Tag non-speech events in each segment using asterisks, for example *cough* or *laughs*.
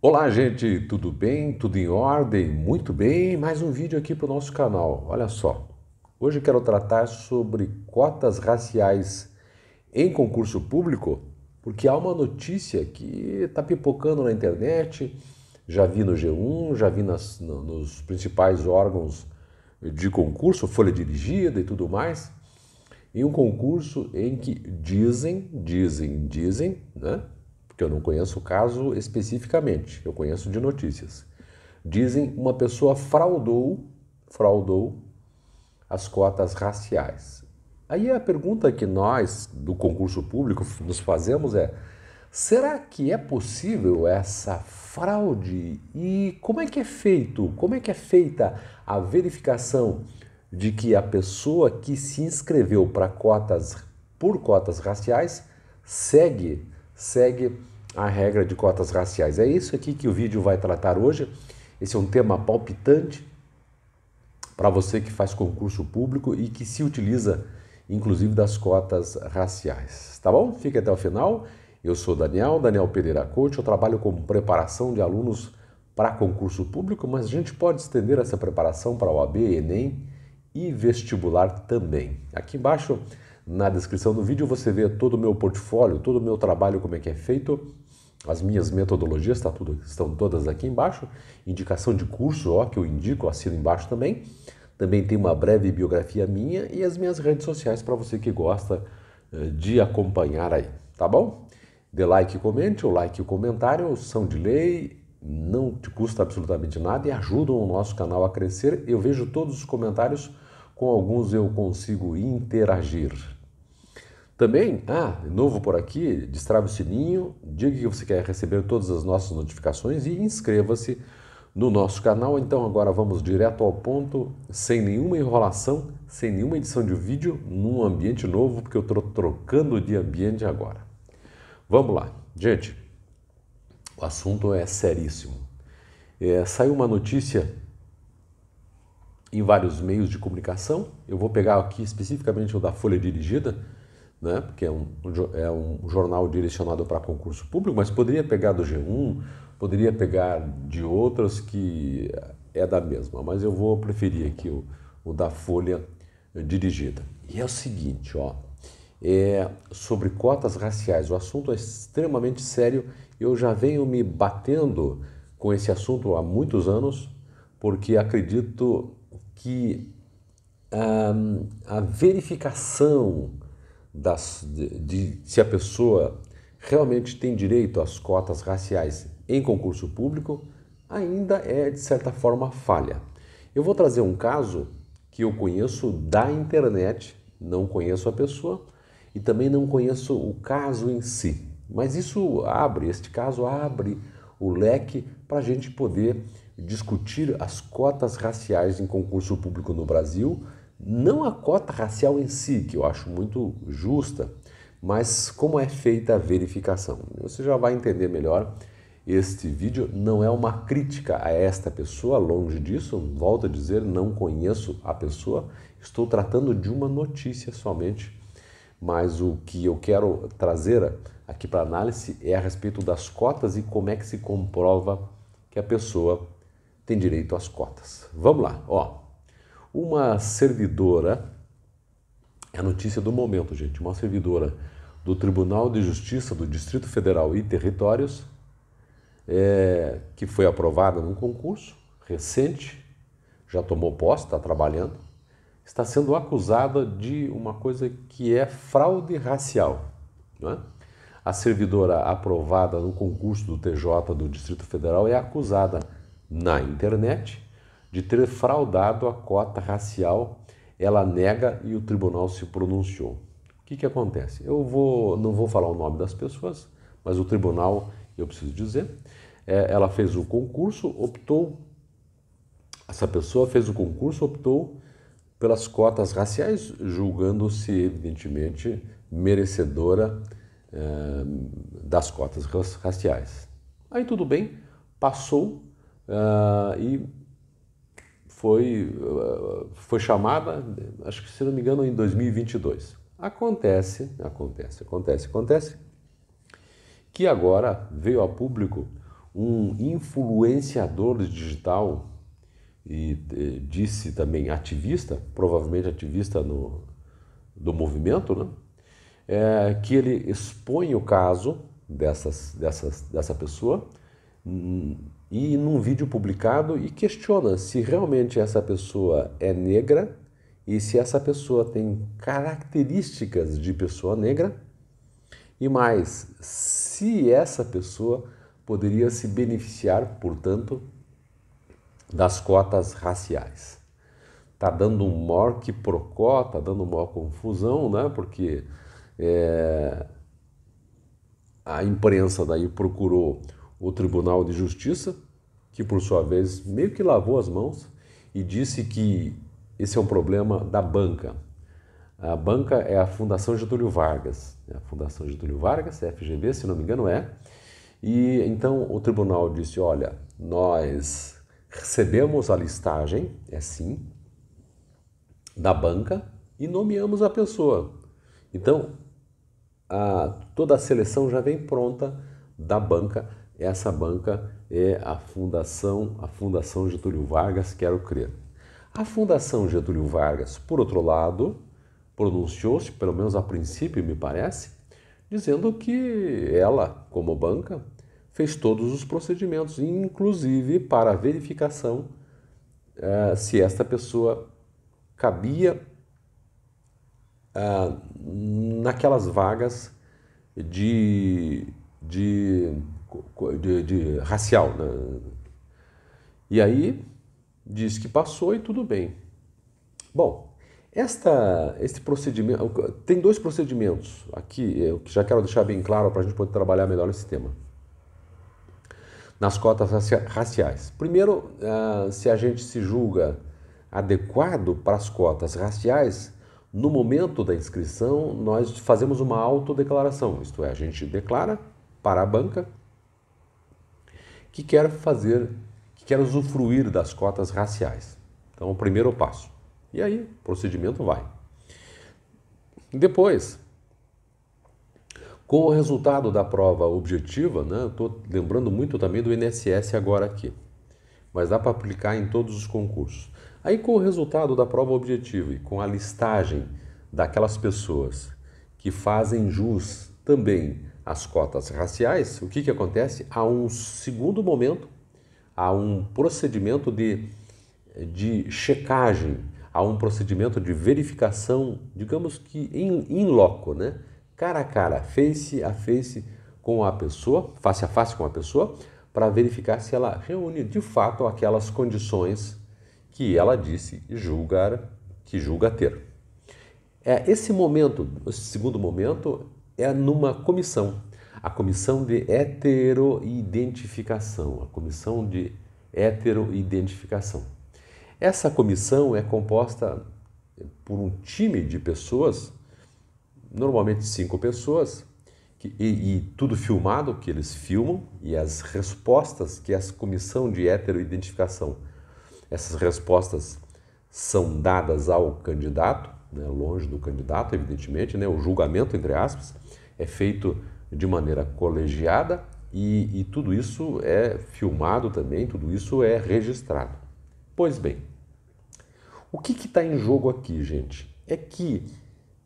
Olá, gente, tudo bem? Tudo em ordem? Muito bem, mais um vídeo aqui para o nosso canal. Olha só, hoje quero tratar sobre cotas raciais em concurso público, porque há uma notícia que está pipocando na internet, já vi no G1, já vi nas, no, nos principais órgãos de concurso, folha dirigida e tudo mais, em um concurso em que dizem, dizem, dizem, né? porque eu não conheço o caso especificamente, eu conheço de notícias. Dizem uma pessoa fraudou, fraudou as cotas raciais. Aí a pergunta que nós do concurso público nos fazemos é: será que é possível essa fraude e como é que é feito? Como é que é feita a verificação de que a pessoa que se inscreveu para cotas por cotas raciais segue segue a regra de cotas raciais. É isso aqui que o vídeo vai tratar hoje. Esse é um tema palpitante para você que faz concurso público e que se utiliza, inclusive, das cotas raciais. Tá bom? Fique até o final. Eu sou Daniel, Daniel Pereira Coach. Eu trabalho com preparação de alunos para concurso público, mas a gente pode estender essa preparação para o OAB, Enem e vestibular também. Aqui embaixo na descrição do vídeo você vê todo o meu portfólio, todo o meu trabalho, como é que é feito, as minhas metodologias, tá tudo, estão todas aqui embaixo. Indicação de curso, ó, que eu indico, assino embaixo também. Também tem uma breve biografia minha e as minhas redes sociais para você que gosta eh, de acompanhar aí, tá bom? Dê like e comente, o like e o comentário são de lei, não te custa absolutamente nada e ajudam o nosso canal a crescer. Eu vejo todos os comentários, com alguns eu consigo interagir, também, ah, Novo por aqui, destrave o sininho, diga que você quer receber todas as nossas notificações e inscreva-se no nosso canal. Então agora vamos direto ao ponto, sem nenhuma enrolação, sem nenhuma edição de vídeo, num ambiente novo, porque eu estou trocando de ambiente agora. Vamos lá, gente. O assunto é seríssimo. É, saiu uma notícia em vários meios de comunicação. Eu vou pegar aqui especificamente o da Folha Dirigida né? porque é um, é um jornal direcionado para concurso público, mas poderia pegar do G1, poderia pegar de outras que é da mesma, mas eu vou preferir aqui o, o da Folha eh, dirigida. E é o seguinte, ó, é, sobre cotas raciais, o assunto é extremamente sério. Eu já venho me batendo com esse assunto há muitos anos, porque acredito que a, a verificação das, de, de, se a pessoa realmente tem direito às cotas raciais em concurso público ainda é, de certa forma, falha. Eu vou trazer um caso que eu conheço da internet, não conheço a pessoa e também não conheço o caso em si. Mas isso abre, este caso abre o leque para a gente poder discutir as cotas raciais em concurso público no Brasil não a cota racial em si, que eu acho muito justa, mas como é feita a verificação. Você já vai entender melhor. Este vídeo não é uma crítica a esta pessoa, longe disso, volto a dizer, não conheço a pessoa, estou tratando de uma notícia somente, mas o que eu quero trazer aqui para análise é a respeito das cotas e como é que se comprova que a pessoa tem direito às cotas. Vamos lá, ó. Uma servidora, é a notícia do momento, gente, uma servidora do Tribunal de Justiça do Distrito Federal e Territórios, é, que foi aprovada num concurso recente, já tomou posse, está trabalhando, está sendo acusada de uma coisa que é fraude racial. Não é? A servidora aprovada no concurso do TJ do Distrito Federal é acusada na internet de ter fraudado a cota racial. Ela nega e o tribunal se pronunciou. O que, que acontece? Eu vou, não vou falar o nome das pessoas, mas o tribunal, eu preciso dizer, é, ela fez o concurso, optou, essa pessoa fez o concurso, optou pelas cotas raciais, julgando-se, evidentemente, merecedora é, das cotas raciais. Aí tudo bem, passou uh, e foi, foi chamada, acho que se não me engano, em 2022. Acontece, acontece, acontece, acontece, que agora veio a público um influenciador digital e, eh, disse também ativista, provavelmente ativista no, do movimento, né? É, que ele expõe o caso dessas, dessas, dessa pessoa hum, e num vídeo publicado e questiona se realmente essa pessoa é negra e se essa pessoa tem características de pessoa negra e mais se essa pessoa poderia se beneficiar, portanto, das cotas raciais. Tá dando um maior que procó, tá dando uma confusão, né? Porque é, a imprensa daí procurou o Tribunal de Justiça, que por sua vez meio que lavou as mãos e disse que esse é um problema da banca. A banca é a Fundação Getúlio Vargas, é a Fundação Getúlio Vargas, FGV, se não me engano é. E então o tribunal disse: olha, nós recebemos a listagem, é sim, da banca e nomeamos a pessoa. Então a, toda a seleção já vem pronta da banca essa banca é a Fundação, a Fundação Getúlio Vargas, quero crer. A Fundação Getúlio Vargas, por outro lado, pronunciou-se, pelo menos a princípio, me parece, dizendo que ela, como banca, fez todos os procedimentos, inclusive para verificação uh, se esta pessoa cabia uh, naquelas vagas de, de de, de racial. Né? E aí diz que passou e tudo bem. Bom, esta, este procedimento tem dois procedimentos aqui, que já quero deixar bem claro para a gente poder trabalhar melhor esse tema. Nas cotas raciais. Primeiro, ah, se a gente se julga adequado para as cotas raciais, no momento da inscrição nós fazemos uma autodeclaração, isto é, a gente declara para a banca que quer fazer, que quer usufruir das cotas raciais. Então, o primeiro passo. E aí, o procedimento vai. Depois, com o resultado da prova objetiva, né? Estou lembrando muito também do INSS agora aqui, mas dá para aplicar em todos os concursos. Aí, com o resultado da prova objetiva e com a listagem daquelas pessoas que fazem jus também as cotas raciais, o que, que acontece? Há um segundo momento, há um procedimento de, de checagem, há um procedimento de verificação, digamos que em loco, né? cara a cara, face a face com a pessoa, face a face com a pessoa, para verificar se ela reúne de fato aquelas condições que ela disse julgar que julga ter. É, esse momento, esse segundo momento, é numa comissão, a comissão de heteroidentificação, a comissão de heteroidentificação. Essa comissão é composta por um time de pessoas, normalmente cinco pessoas, que, e, e, tudo filmado, que eles filmam, e as respostas que essa comissão de heteroidentificação, essas respostas são dadas ao candidato, né, longe do candidato, evidentemente, né, o julgamento, entre aspas, é feito de maneira colegiada e, e tudo isso é filmado também, tudo isso é registrado. Pois bem, o que está em jogo aqui, gente? É que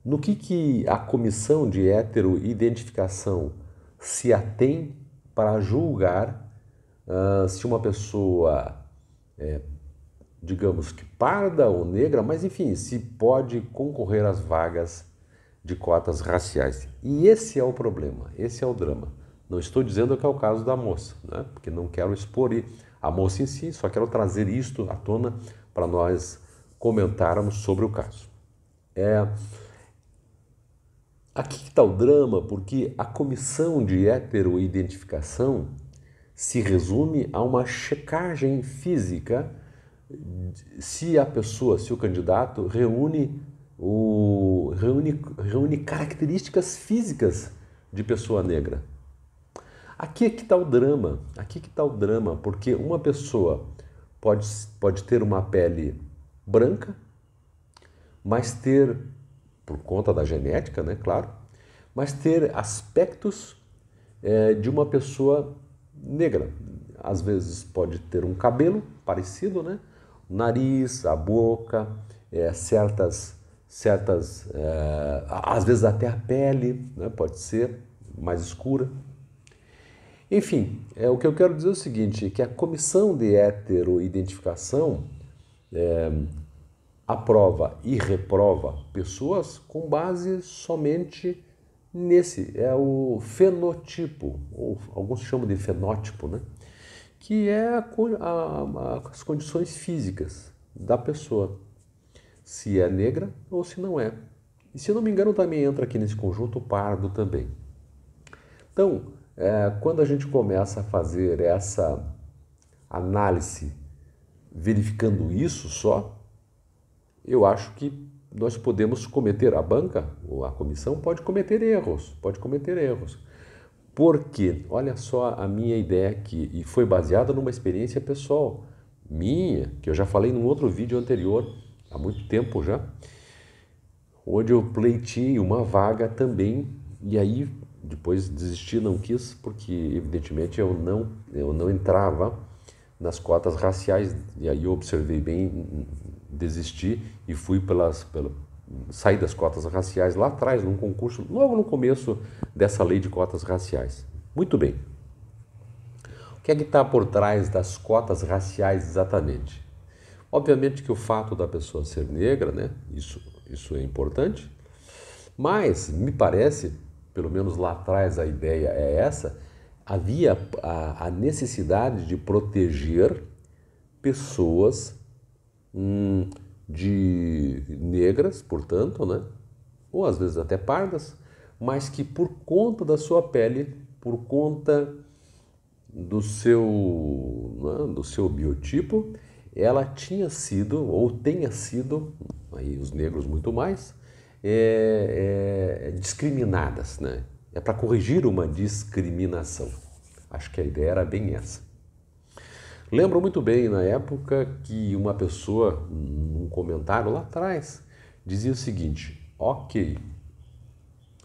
no que, que a comissão de heteroidentificação se atém para julgar uh, se uma pessoa é, digamos que parda ou negra, mas enfim, se pode concorrer às vagas de cotas raciais. E esse é o problema, esse é o drama. Não estou dizendo que é o caso da moça, né? porque não quero expor a moça em si, só quero trazer isto à tona para nós comentarmos sobre o caso. É... Aqui está o drama, porque a comissão de heteroidentificação se resume a uma checagem física se a pessoa, se o candidato reúne, o, reúne, reúne características físicas de pessoa negra. Aqui é que está o drama, aqui é que está o drama, porque uma pessoa pode, pode ter uma pele branca, mas ter, por conta da genética, né, claro, mas ter aspectos é, de uma pessoa negra. Às vezes pode ter um cabelo parecido, né? nariz, a boca, é, certas, certas é, às vezes até a pele, né, pode ser mais escura. Enfim, é, o que eu quero dizer é o seguinte, que a comissão de heteroidentificação é, aprova e reprova pessoas com base somente nesse, é o fenotipo, ou alguns chamam de fenótipo, né? que é a, a, a, as condições físicas da pessoa, se é negra ou se não é. E se não me engano, também entra aqui nesse conjunto pardo também. Então, é, quando a gente começa a fazer essa análise verificando isso só, eu acho que nós podemos cometer, a banca ou a comissão pode cometer erros, pode cometer erros. Porque, olha só a minha ideia aqui, e foi baseada numa experiência pessoal minha, que eu já falei num outro vídeo anterior, há muito tempo já, onde eu pleitei uma vaga também, e aí depois desisti, não quis, porque evidentemente eu não, eu não entrava nas cotas raciais, e aí eu observei bem, desisti e fui pelas, pela, sair das cotas raciais lá atrás, num concurso, logo no começo dessa lei de cotas raciais. Muito bem. O que é que está por trás das cotas raciais exatamente? Obviamente que o fato da pessoa ser negra, né? Isso, isso é importante. Mas me parece, pelo menos lá atrás a ideia é essa, havia a, a necessidade de proteger pessoas hum, de negras, portanto, né? ou às vezes até pardas, mas que por conta da sua pele, por conta do seu, né, do seu biotipo, ela tinha sido ou tenha sido, aí os negros muito mais, é, é, discriminadas. Né? É para corrigir uma discriminação. Acho que a ideia era bem essa. Lembro muito bem na época que uma pessoa, num comentário lá atrás, dizia o seguinte: ok,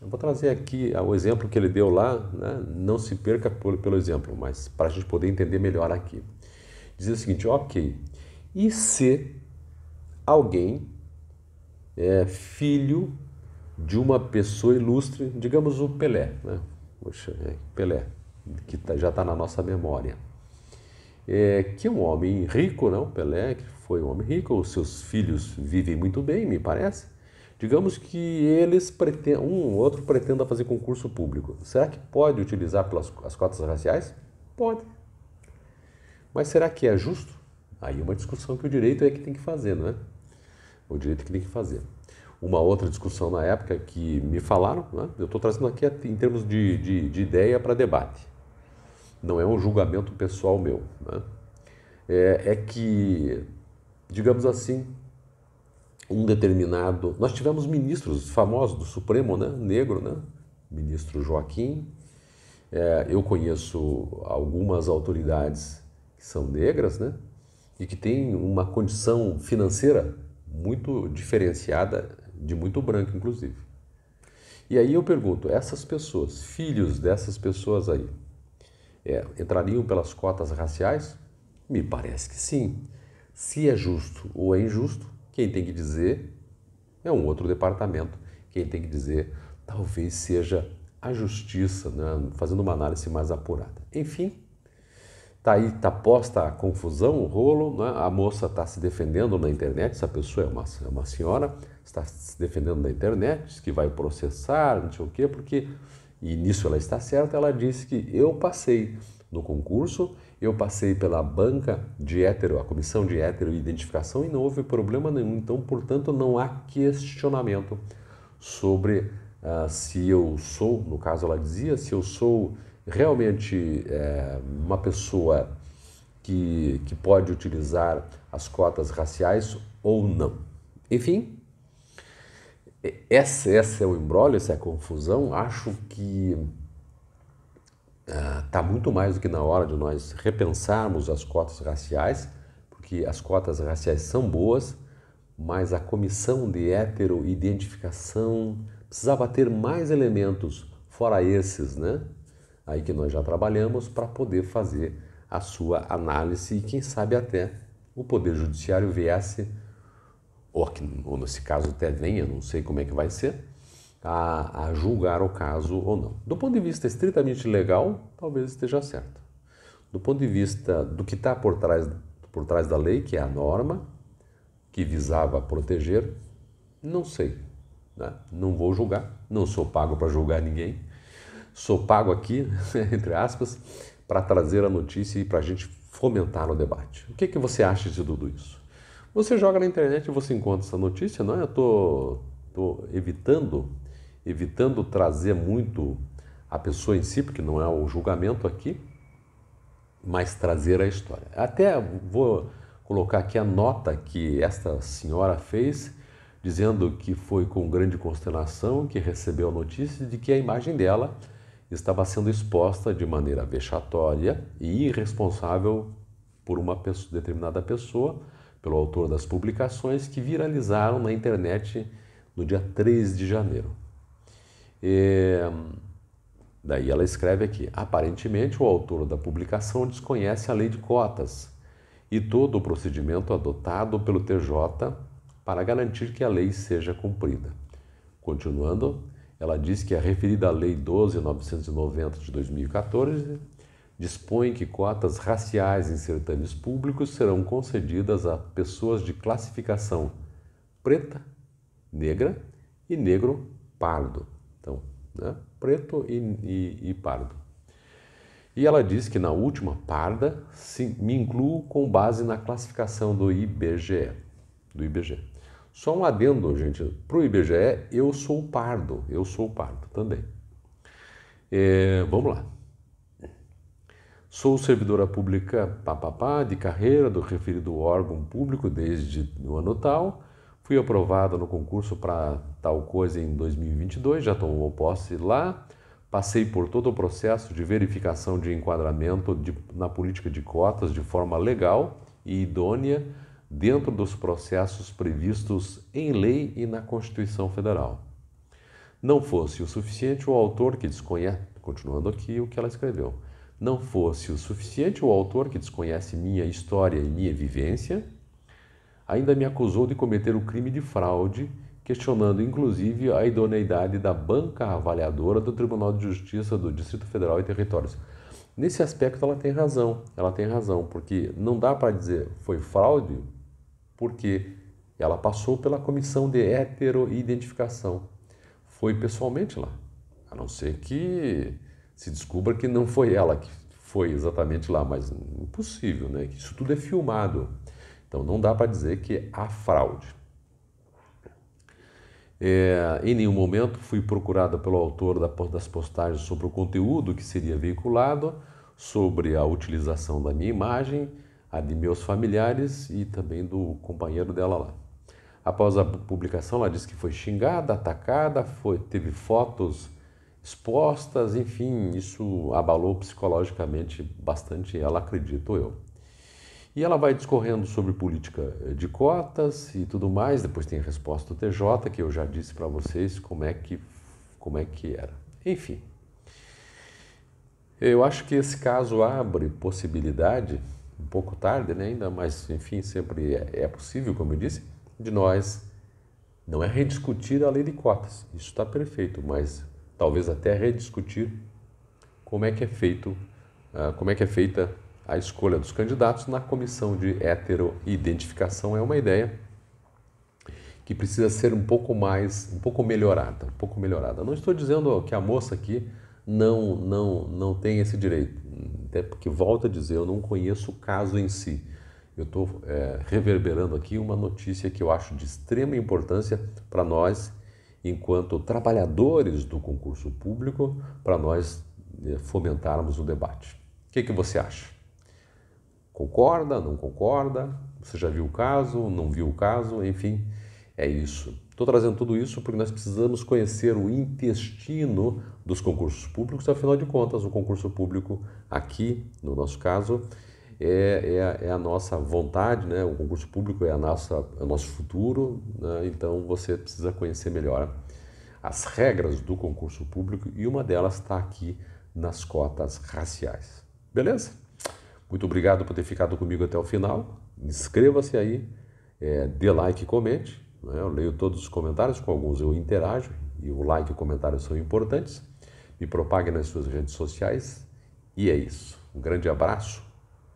eu vou trazer aqui ah, o exemplo que ele deu lá, né? não se perca por, pelo exemplo, mas para a gente poder entender melhor aqui. Dizia o seguinte: ok, e se alguém é filho de uma pessoa ilustre, digamos o Pelé, né? Poxa, é Pelé, que tá, já está na nossa memória é, que é um homem rico, não? Pelé que foi um homem rico, os seus filhos vivem muito bem, me parece. Digamos que eles pretendem, um ou outro pretenda fazer concurso público. Será que pode utilizar pelas, as cotas raciais? Pode. Mas será que é justo? Aí é uma discussão que o direito é que tem que fazer, não é? O direito é que tem que fazer. Uma outra discussão na época que me falaram, é? eu estou trazendo aqui em termos de, de, de ideia para debate não é um julgamento pessoal meu. Né? É, é que, digamos assim, um determinado. Nós tivemos ministros famosos do Supremo, né? negro, né? ministro Joaquim. É, eu conheço algumas autoridades que são negras né? e que têm uma condição financeira muito diferenciada de muito branco, inclusive. E aí eu pergunto: essas pessoas, filhos dessas pessoas aí, é, entrariam pelas cotas raciais? Me parece que sim. Se é justo ou é injusto, quem tem que dizer é um outro departamento. Quem tem que dizer talvez seja a justiça, né? fazendo uma análise mais apurada. Enfim, tá aí, tá posta a confusão, o rolo, né? a moça está se defendendo na internet, essa pessoa é uma, é uma senhora, está se defendendo na internet, diz que vai processar, não sei o quê, porque e nisso ela está certa, ela disse que eu passei no concurso, eu passei pela banca de hétero, a comissão de hétero e identificação e não houve problema nenhum. Então, portanto, não há questionamento sobre uh, se eu sou, no caso ela dizia, se eu sou realmente é, uma pessoa que, que pode utilizar as cotas raciais ou não. Enfim, essa, é o embrólio, essa é a confusão. Acho que está ah, uh, muito mais do que na hora de nós repensarmos as cotas raciais, porque as cotas raciais são boas, mas a comissão de heteroidentificação precisava ter mais elementos fora esses, né? Aí que nós já trabalhamos para poder fazer a sua análise e quem sabe até o poder judiciário viesse ou, aqui, ou nesse caso até venha, não sei como é que vai ser, a, a julgar o caso ou não. Do ponto de vista estritamente legal, talvez esteja certo. Do ponto de vista do que está por trás, por trás da lei, que é a norma, que visava proteger, não sei. Né? Não vou julgar, não sou pago para julgar ninguém. Sou pago aqui, *laughs* entre aspas, para trazer a notícia e para a gente fomentar o debate. O que, que você acha de tudo isso? Você joga na internet e você encontra essa notícia, não é? Eu tô, tô evitando, evitando trazer muito a pessoa em si, porque não é o julgamento aqui, mas trazer a história. Até vou colocar aqui a nota que esta senhora fez, dizendo que foi com grande consternação que recebeu a notícia de que a imagem dela estava sendo exposta de maneira vexatória e irresponsável por uma pessoa, determinada pessoa pelo autor das publicações que viralizaram na internet no dia 3 de janeiro. E, daí ela escreve aqui: aparentemente, o autor da publicação desconhece a lei de cotas e todo o procedimento adotado pelo TJ para garantir que a lei seja cumprida. Continuando, ela diz que a é referida Lei 12.990 de 2014 dispõe que cotas raciais em certames públicos serão concedidas a pessoas de classificação preta, negra e negro pardo. Então, né? preto e, e, e pardo. E ela diz que na última parda se, me incluo com base na classificação do IBGE, do IBGE. Só um adendo, gente, para o IBGE eu sou pardo, eu sou pardo também. É, vamos lá. Sou servidora pública papapá de carreira do referido órgão público desde o ano tal. Fui aprovada no concurso para tal coisa em 2022, já tomou posse lá. Passei por todo o processo de verificação de enquadramento de, na política de cotas de forma legal e idônea dentro dos processos previstos em lei e na Constituição Federal. Não fosse o suficiente o autor que desconhece, continuando aqui o que ela escreveu, não fosse o suficiente, o autor, que desconhece minha história e minha vivência, ainda me acusou de cometer o crime de fraude, questionando inclusive a idoneidade da banca avaliadora do Tribunal de Justiça do Distrito Federal e Territórios. Nesse aspecto ela tem razão, ela tem razão, porque não dá para dizer foi fraude, porque ela passou pela comissão de heteroidentificação. Foi pessoalmente lá, a não ser que se descubra que não foi ela que foi exatamente lá, mas impossível, né? Que isso tudo é filmado. Então não dá para dizer que há fraude. É, em nenhum momento fui procurada pelo autor das postagens sobre o conteúdo que seria veiculado, sobre a utilização da minha imagem, a de meus familiares e também do companheiro dela lá. Após a publicação, ela disse que foi xingada, atacada, foi, teve fotos expostas, enfim, isso abalou psicologicamente bastante ela, acredito eu. E ela vai discorrendo sobre política de cotas e tudo mais, depois tem a resposta do TJ, que eu já disse para vocês como é que como é que era. Enfim. Eu acho que esse caso abre possibilidade, um pouco tarde né, ainda, mas enfim, sempre é, é possível, como eu disse, de nós não é rediscutir a lei de cotas. Isso está perfeito, mas talvez até rediscutir como é que é feito, ah, como é que é feita a escolha dos candidatos na comissão de heteroidentificação é uma ideia que precisa ser um pouco mais, um pouco melhorada, um pouco melhorada. Não estou dizendo que a moça aqui não não não tem esse direito, até porque volta a dizer, eu não conheço o caso em si. Eu estou é, reverberando aqui uma notícia que eu acho de extrema importância para nós enquanto trabalhadores do concurso público, para nós eh, fomentarmos o debate. O que, que você acha? Concorda? Não concorda? Você já viu o caso? Não viu o caso? Enfim, é isso. Estou trazendo tudo isso porque nós precisamos conhecer o intestino dos concursos públicos, afinal de contas, o concurso público, aqui no nosso caso, é, é, é, a nossa vontade, né? o concurso público é, a nossa, é o nosso futuro, né? então você precisa conhecer melhor as regras do concurso público e uma delas está aqui nas cotas raciais. Beleza? Muito obrigado por ter ficado comigo até o final. Inscreva-se aí, é, dê like e comente. Né? Eu leio todos os comentários, com alguns eu interajo e o like e o comentário são importantes. Me propague nas suas redes sociais. E é isso. Um grande abraço